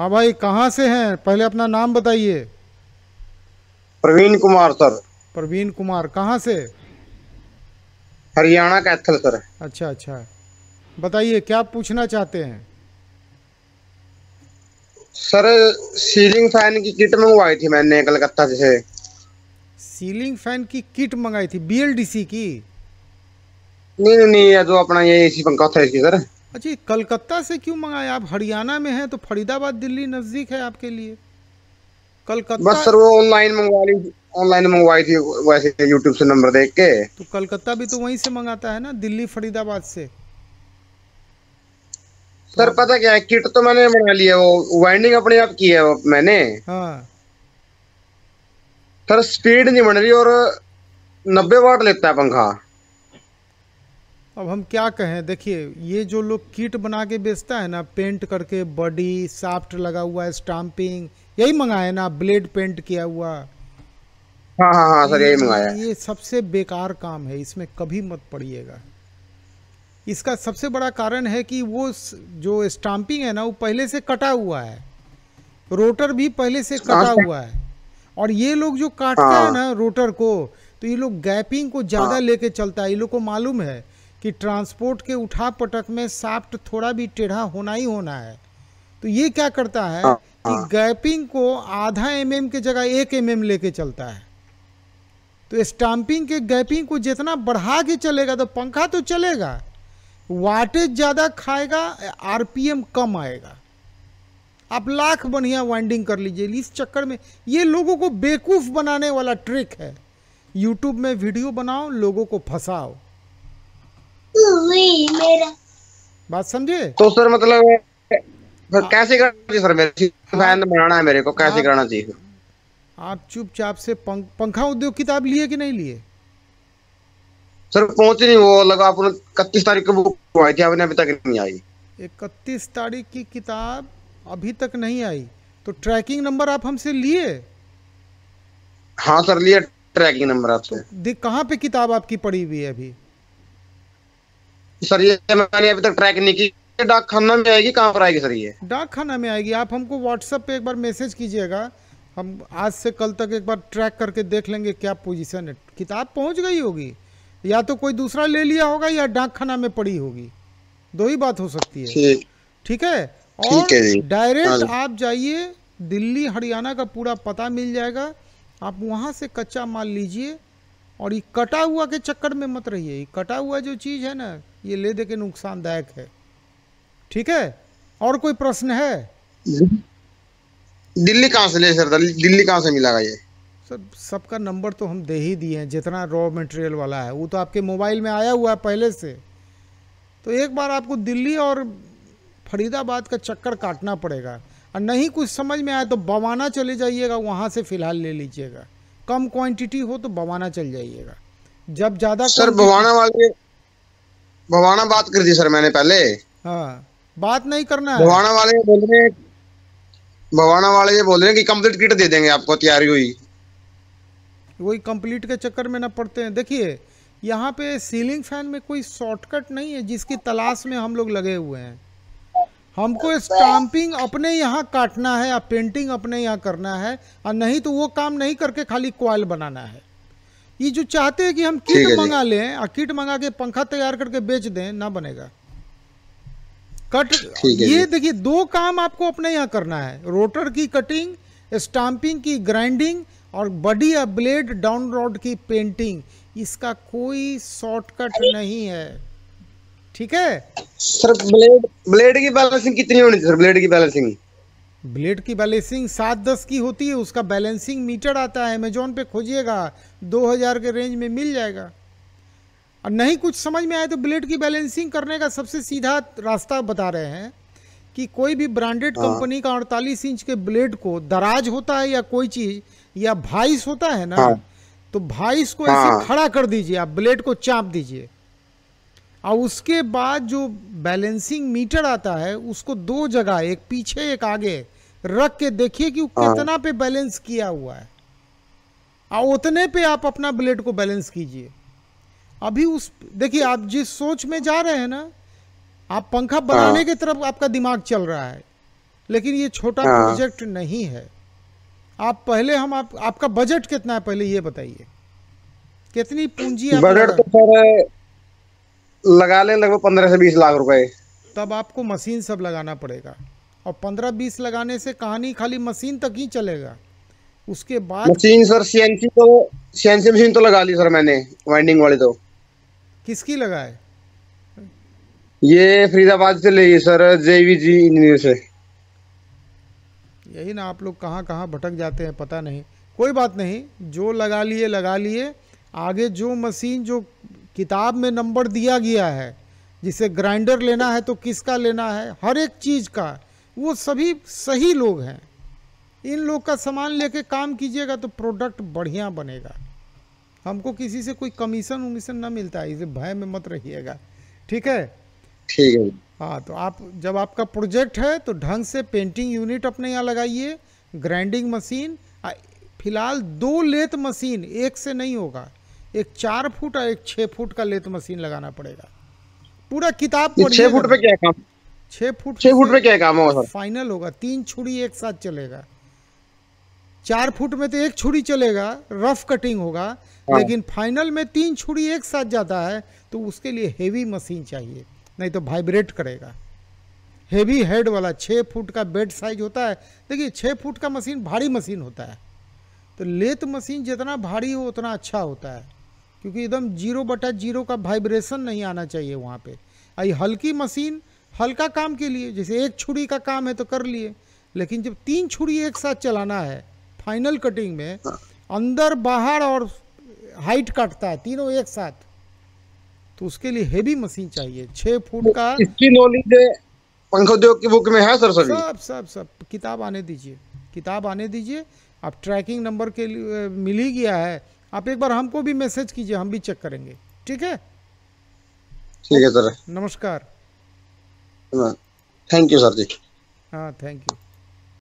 हाँ भाई कहाँ से हैं पहले अपना नाम बताइए प्रवीण कुमार सर प्रवीण कुमार कहाँ से हरियाणा कैथल सर अच्छा अच्छा बताइए क्या पूछना चाहते हैं सर सीलिंग फैन की किट मंगवाई थी मैंने कलकत्ता से सीलिंग फैन की किट मंगाई थी बीएलडीसी की नहीं नहीं, नहीं ये जो अपना ये एसी पंखा था इसकी सर अच्छा कलकत्ता से क्यों मंगाया आप हरियाणा में हैं तो फरीदाबाद दिल्ली नज़दीक है आपके लिए कलकत्ता बस सर वो ऑनलाइन मंगवा ली ऑनलाइन मंगवाई थी वैसे यूट्यूब से नंबर देख के तो कलकत्ता भी तो वहीं से मंगाता है ना दिल्ली फरीदाबाद से सर हाँ। पता क्या है किट तो मैंने बना लिया वो वाइंडिंग अपने आप की है मैंने हाँ सर स्पीड नहीं बन रही और नब्बे वाट लेता है पंखा अब हम क्या कहें देखिए ये जो लोग किट बना के बेचता है ना पेंट करके बॉडी साफ्ट लगा हुआ है स्टाम्पिंग यही मंगाए ना ब्लेड पेंट किया हुआ हाँ हाँ हाँ सर यही मंगाया ये सबसे बेकार काम है इसमें कभी मत पड़िएगा इसका सबसे बड़ा कारण है कि वो जो स्टाम्पिंग है ना वो पहले से कटा हुआ है रोटर भी पहले से कटा हाँ, हुआ है और ये लोग जो काटते हैं हाँ। ना रोटर को तो ये लोग गैपिंग को ज़्यादा हाँ। लेके चलता है ये लोग को मालूम है कि ट्रांसपोर्ट के उठा पटक में साफ्ट थोड़ा भी टेढ़ा होना ही होना है तो ये क्या करता है हाँ, कि हाँ। गैपिंग को आधा एम के की जगह एक एम एम लेके चलता है तो स्टाम्पिंग के गैपिंग को जितना बढ़ा के चलेगा तो पंखा तो चलेगा वाटेज ज़्यादा खाएगा आरपीएम कम आएगा आप लाख बढ़िया वाइंडिंग कर लीजिए इस चक्कर में ये लोगों को बेवकूफ़ बनाने वाला ट्रिक है यूट्यूब में वीडियो बनाओ लोगों को फंसाओ बात समझे तो सर मतलब हाँ। कैसे करना चाहिए सर मेरे हाँ। फैन बनाना है मेरे को कैसे करना चाहिए आप चुपचाप से पंखा उद्योग किताब लिए कि नहीं लिए सर पहुंचे नहीं वो लगा आपने इकतीस तारीख को बुक आई थी आपने अभी तक नहीं आई इकतीस तारीख की किताब अभी तक नहीं आई तो ट्रैकिंग नंबर आप हमसे लिए हाँ सर लिए ट्रैकिंग नंबर आपसे तो कहाँ पे किताब आपकी पड़ी हुई है अभी सर ये मैंने अभी तक ट्रैक नहीं की डाक खाना में आएगी कहाँ पर आएगी सर ये डाक खाना में आएगी आप हमको व्हाट्सएप पे एक बार मैसेज कीजिएगा हम आज से कल तक एक बार ट्रैक करके देख लेंगे क्या पोजीशन है किताब पहुंच गई होगी या तो कोई दूसरा ले लिया होगा या डाक खाना में पड़ी होगी दो ही बात हो सकती है ठीक है और डायरेक्ट हाँ। आप जाइए दिल्ली हरियाणा का पूरा पता मिल जाएगा आप वहाँ से कच्चा माल लीजिए और ये कटा हुआ के चक्कर में मत रहिए ये कटा हुआ जो चीज़ है ना ये ले दे के नुकसानदायक है ठीक है और कोई प्रश्न है दिल्ली कहाँ से ले सर दिल्ली कहाँ से मिला ये सर सबका नंबर तो हम दे ही दिए हैं जितना रॉ मटेरियल वाला है वो तो आपके मोबाइल में आया हुआ है पहले से तो एक बार आपको दिल्ली और फरीदाबाद का चक्कर काटना पड़ेगा और नहीं कुछ समझ में आए तो बवाना चले जाइएगा वहाँ से फ़िलहाल ले लीजिएगा कम क्वांटिटी हो तो बवाना चल जाइएगा जब ज्यादा सर बवाना वाले बवाना बात कर दी सर मैंने पहले हाँ बात नहीं करना है बवाना वाले बोल रहे हैं बवाना वाले ये बोल रहे हैं कि कंप्लीट किट दे देंगे आपको तैयारी हुई वही कंप्लीट के चक्कर में ना पड़ते हैं देखिए यहाँ पे सीलिंग फैन में कोई शॉर्टकट नहीं है जिसकी तलाश में हम लोग लगे हुए हैं हमको स्टाम्पिंग तो अपने यहाँ काटना है या पेंटिंग अपने यहाँ करना है और नहीं तो वो काम नहीं करके खाली क्वाल बनाना है ये जो चाहते हैं कि हम किट मंगा लें और किट मंगा के पंखा तैयार करके बेच दें ना बनेगा कट ये देखिए दो काम आपको अपने यहाँ करना है रोटर की कटिंग स्टाम्पिंग की ग्राइंडिंग और बडी या ब्लेड डाउन रोड की पेंटिंग इसका कोई शॉर्टकट नहीं है ठीक है सर ब्लेड ब्लेड की बैलेंसिंग कितनी होनी सर ब्लेड की बैलेंसिंग ब्लेड की बैलेंसिंग सात दस की होती है उसका बैलेंसिंग मीटर आता है अमेजोन पे खोजिएगा दो हजार के रेंज में मिल जाएगा और नहीं कुछ समझ में आए तो ब्लेड की बैलेंसिंग करने का सबसे सीधा रास्ता बता रहे हैं कि कोई भी ब्रांडेड हाँ। कंपनी का अड़तालीस इंच के ब्लेड को दराज होता है या कोई चीज या भाइस होता है ना हाँ। तो भाइस को ऐसे हाँ। खड़ा कर दीजिए आप ब्लेड को चाप दीजिए और उसके बाद जो बैलेंसिंग मीटर आता है उसको दो जगह एक पीछे एक आगे रख के देखिए कि हाँ। कितना पे बैलेंस किया हुआ है और उतने पे आप अपना ब्लेड को बैलेंस कीजिए अभी उस देखिए आप जिस सोच में जा रहे हैं ना आप पंखा हाँ। बनाने की तरफ आपका दिमाग चल रहा है लेकिन ये छोटा प्रोजेक्ट हाँ। नहीं है आप पहले हम आप, आपका बजट कितना है पहले ये बताइए कितनी पूंजी बजट तो सर लगा ले लगभग पंद्रह से बीस लाख रुपए तब आपको मशीन सब लगाना पड़ेगा और पंद्रह बीस लगाने से कहानी खाली मशीन तक ही चलेगा उसके बाद मशीन सर सीएनसी तो सीएनसी मशीन तो लगा ली सर मैंने वाइंडिंग वाली तो किसकी लगाए ये फरीदाबाद से ले सर जेवी जी इंजीनियर से यही ना आप लोग कहाँ कहाँ भटक जाते हैं पता नहीं कोई बात नहीं जो लगा लिए लगा लिए आगे जो मशीन जो किताब में नंबर दिया गया है जिसे ग्राइंडर लेना है तो किसका लेना है हर एक चीज़ का वो सभी सही लोग हैं इन लोग का सामान लेके काम कीजिएगा तो प्रोडक्ट बढ़िया बनेगा हमको किसी से कोई कमीशन उमीशन ना मिलता है इसे भय में मत रहिएगा ठीक है ठीक है हाँ तो आप जब आपका प्रोजेक्ट है तो ढंग से पेंटिंग यूनिट अपने यहाँ लगाइए ग्राइंडिंग मशीन फिलहाल दो लेथ मशीन एक से नहीं होगा एक चार फुट और एक छह फुट का लेथ मशीन लगाना पड़ेगा पूरा किताब छह फुट तो पे क्या काम छह फुट छह फुट पे क्या काम होगा फाइनल होगा तीन छुड़ी एक साथ चलेगा चार फुट में तो एक छुड़ी चलेगा रफ कटिंग होगा हाँ। लेकिन फाइनल में तीन छुड़ी एक साथ जाता है तो उसके लिए हेवी मशीन चाहिए नहीं तो वाइब्रेट करेगा हेवी हेड वाला छः फुट का बेड साइज होता है देखिए छः फुट का मशीन भारी मशीन होता है तो लेत मशीन जितना भारी हो उतना अच्छा होता है क्योंकि एकदम जीरो बटा जीरो का वाइब्रेशन नहीं आना चाहिए वहाँ पे आई हल्की मशीन हल्का काम के लिए जैसे एक छुरी का काम है तो कर लिए लेकिन जब तीन छुरी एक साथ चलाना है फाइनल कटिंग में अंदर बाहर और हाइट काटता है तीनों एक साथ तो उसके लिए हेवी मशीन चाहिए छः फुट का की बुक में है सर सभी सब सब सब किताब आने दीजिए किताब आने दीजिए आप ट्रैकिंग नंबर के लिए मिल ही गया है आप एक बार हमको भी मैसेज कीजिए हम भी चेक करेंगे ठीक है ठीक है सर नमस्कार हाँ, थैंक यू सर जी हाँ थैंक यू